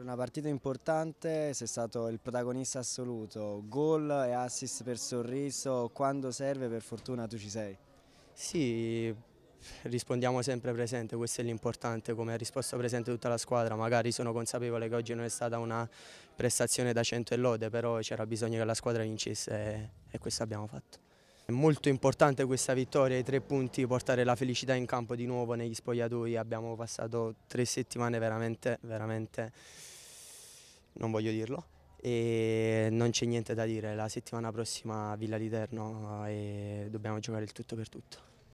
una partita importante, sei stato il protagonista assoluto, gol e assist per sorriso, quando serve per fortuna tu ci sei. Sì, rispondiamo sempre presente, questo è l'importante, come ha risposto presente tutta la squadra, magari sono consapevole che oggi non è stata una prestazione da cento e lode, però c'era bisogno che la squadra vincesse e questo abbiamo fatto. È molto importante questa vittoria, i tre punti, portare la felicità in campo di nuovo negli spogliatoi. Abbiamo passato tre settimane veramente, veramente, non voglio dirlo, e non c'è niente da dire. La settimana prossima Villa di eh, e dobbiamo giocare il tutto per tutto.